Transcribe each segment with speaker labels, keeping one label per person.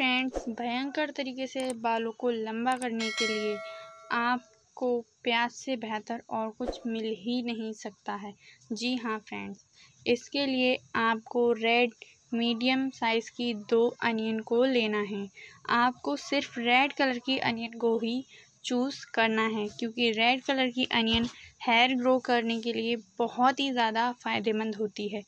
Speaker 1: friends भयंकर तरीके से बालों को लंबा करने के लिए आपको प्याज से बेहतर और कुछ मिल ही नहीं सकता है जी हाँ फ्रेंड्स इसके लिए आपको रेड मीडियम साइज़ की दो अनियन को लेना है आपको सिर्फ रेड कलर की अनियन को ही चूज़ करना है क्योंकि रेड कलर की अनियन हेयर ग्रो करने के लिए बहुत ही ज़्यादा फ़ायदेमंद होती है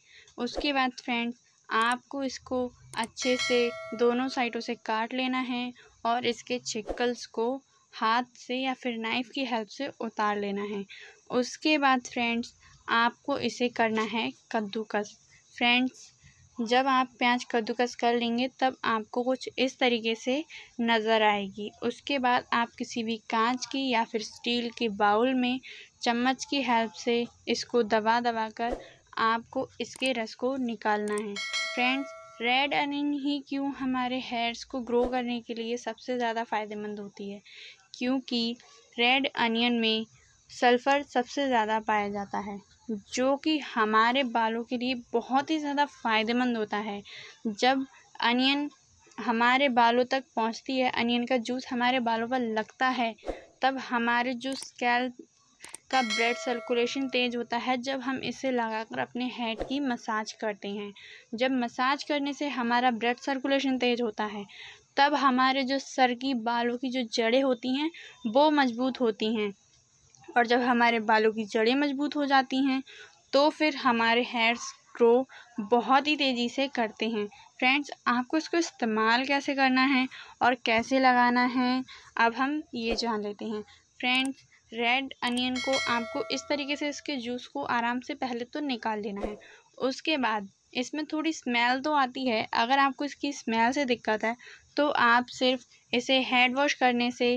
Speaker 1: उसके बाद फ्रेंड्स आपको इसको अच्छे से दोनों साइडों से काट लेना है और इसके छिक्कल्स को हाथ से या फिर नाइफ़ की हेल्प से उतार लेना है उसके बाद फ्रेंड्स आपको इसे करना है कद्दूकस फ्रेंड्स जब आप प्याज कद्दूकस कर लेंगे तब आपको कुछ इस तरीके से नज़र आएगी उसके बाद आप किसी भी कांच की या फिर स्टील के बाउल में चम्मच की हेल्प से इसको दबा दबा कर आपको इसके रस को निकालना है फ्रेंड्स रेड अनियन ही क्यों हमारे हेयर्स को ग्रो करने के लिए सबसे ज़्यादा फ़ायदेमंद होती है क्योंकि रेड अनियन में सल्फ़र सबसे ज़्यादा पाया जाता है जो कि हमारे बालों के लिए बहुत ही ज़्यादा फ़ायदेमंद होता है जब अनियन हमारे बालों तक पहुंचती है अनियन का जूस हमारे बालों पर लगता है तब हमारे जो स्कैल्प का ब्लड सर्कुलेशन तेज़ होता है जब हम इसे लगाकर अपने हेड की मसाज करते हैं जब मसाज करने से हमारा ब्लड सर्कुलेशन तेज़ होता है तब हमारे जो सर की बालों की जो जड़ें होती हैं वो मजबूत होती हैं और जब हमारे बालों की जड़ें मजबूत हो जाती हैं तो फिर हमारे हेयर्स ग्रो बहुत ही तेज़ी से करते हैं फ्रेंड्स आपको इसको इस्तेमाल कैसे करना है और कैसे लगाना है अब हम ये जान लेते हैं फ्रेंड्स रेड अनियन को आपको इस तरीके से इसके जूस को आराम से पहले तो निकाल लेना है उसके बाद इसमें थोड़ी स्मेल तो आती है अगर आपको इसकी स्मेल से दिक्कत है तो आप सिर्फ इसे हेड वॉश करने से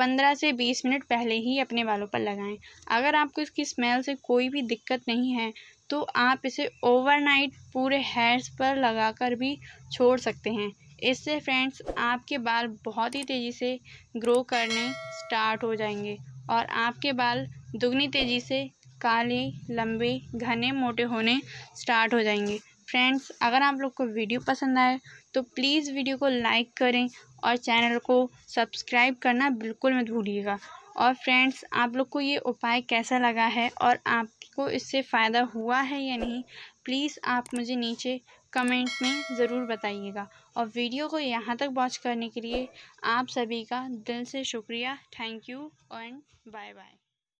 Speaker 1: 15 से 20 मिनट पहले ही अपने बालों पर लगाएं अगर आपको इसकी स्मेल से कोई भी दिक्कत नहीं है तो आप इसे ओवरनाइट पूरे हेयर्स पर लगाकर भी छोड़ सकते हैं इससे फ्रेंड्स आपके बाल बहुत ही तेज़ी से ग्रो करने स्टार्ट हो जाएंगे और आपके बाल दुगनी तेज़ी से काले लंबे घने मोटे होने स्टार्ट हो जाएंगे फ्रेंड्स अगर आप लोग को वीडियो पसंद आए तो प्लीज़ वीडियो को लाइक करें और चैनल को सब्सक्राइब करना बिल्कुल मत भूलिएगा और फ्रेंड्स आप लोग को ये उपाय कैसा लगा है और आपको इससे फ़ायदा हुआ है या नहीं प्लीज़ आप मुझे नीचे कमेंट में ज़रूर बताइएगा और वीडियो को यहाँ तक वॉच करने के लिए आप सभी का दिल से शुक्रिया thank you and bye bye